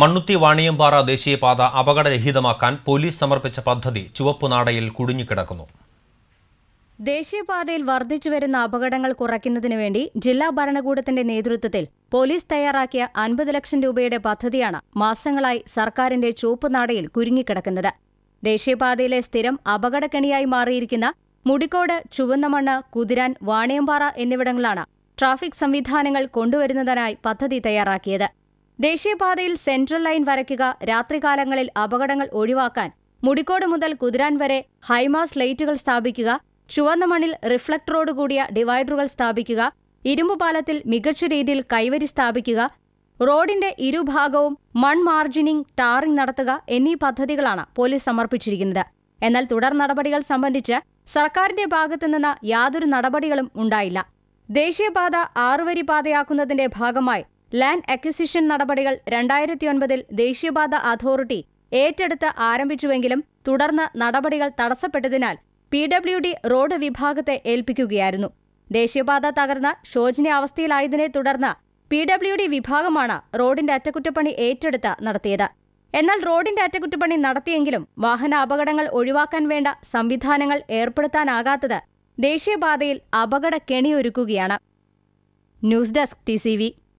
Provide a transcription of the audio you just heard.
മണ്ണുത്തി വാണിയമ്പാറ ദേശീയപാത അപകടരഹിതമാക്കാൻ പോലീസ് സമർപ്പിച്ച പദ്ധതി ചുവപ്പുനാടയിൽ കുടുങ്ങിക്കിടക്കുന്നു ദേശീയപാതയിൽ വർദ്ധിച്ചു വരുന്ന അപകടങ്ങൾ കുറയ്ക്കുന്നതിനു വേണ്ടി ജില്ലാ ഭരണകൂടത്തിന്റെ നേതൃത്വത്തിൽ പോലീസ് തയ്യാറാക്കിയ അൻപത് ലക്ഷം രൂപയുടെ പദ്ധതിയാണ് മാസങ്ങളായി സർക്കാരിന്റെ ചുവപ്പുനാടയിൽ കുരുങ്ങിക്കിടക്കുന്നത് ദേശീയപാതയിലെ സ്ഥിരം അപകടക്കെണിയായി മാറിയിരിക്കുന്ന മുടിക്കോട് ചുവന്നമണ്ണ് കുതിരാൻ വാണിയമ്പാറ എന്നിവിടങ്ങളാണ് ട്രാഫിക് സംവിധാനങ്ങൾ കൊണ്ടുവരുന്നതിനായി പദ്ധതി തയ്യാറാക്കിയത് ദേശീയപാതയിൽ സെൻട്രൽ ലൈൻ വരയ്ക്കുക രാത്രികാലങ്ങളിൽ അപകടങ്ങൾ ഒഴിവാക്കാൻ മുടിക്കോട് മുതൽ കുതിരാൻ വരെ ഹൈമാസ് ലൈറ്റുകൾ സ്ഥാപിക്കുക ചുവന്ന മണ്ണിൽ റിഫ്ലക്ടറോട് കൂടിയ ഡിവൈഡറുകൾ സ്ഥാപിക്കുക ഇരുമ്പുപാലത്തിൽ മികച്ച രീതിയിൽ കൈവരി സ്ഥാപിക്കുക റോഡിന്റെ ഇരുഭാഗവും മൺ മാർജിനിംഗ് ടാറിംഗ് നടത്തുക എന്നീ പദ്ധതികളാണ് പോലീസ് സമർപ്പിച്ചിരിക്കുന്നത് എന്നാൽ തുടർ നടപടികൾ സംബന്ധിച്ച് സർക്കാരിന്റെ നിന്ന് യാതൊരു നടപടികളും ഉണ്ടായില്ല ദേശീയപാത ആറുവരി പാതയാക്കുന്നതിന്റെ ഭാഗമായി ലാൻഡ് അക്വിസിഷൻ നടപടികൾ രണ്ടായിരത്തിയൊൻപതിൽ ദേശീയപാത അതോറിറ്റി ഏറ്റെടുത്ത് ആരംഭിച്ചുവെങ്കിലും തുടർന്ന് നടപടികൾ തടസ്സപ്പെട്ടതിനാൽ പി ഡബ്ല്യു ഡി റോഡ് വിഭാഗത്തെ ഏൽപ്പിക്കുകയായിരുന്നു ദേശീയപാത തകർന്ന ശോചനീയാവസ്ഥയിലായതിനെ തുടർന്ന് പി ഡബ്ല്യു ഡി വിഭാഗമാണ് റോഡിന്റെ അറ്റകുറ്റപ്പണി ഏറ്റെടുത്ത് നടത്തിയത് എന്നാൽ റോഡിന്റെ അറ്റകുറ്റപ്പണി നടത്തിയെങ്കിലും വാഹന അപകടങ്ങൾ ഒഴിവാക്കാൻ വേണ്ട സംവിധാനങ്ങൾ ഏർപ്പെടുത്താനാകാത്തത് ദേശീയപാതയിൽ അപകട കെണിയൊരുക്കുകയാണ് ന്യൂസ് ഡെസ്ക് ടി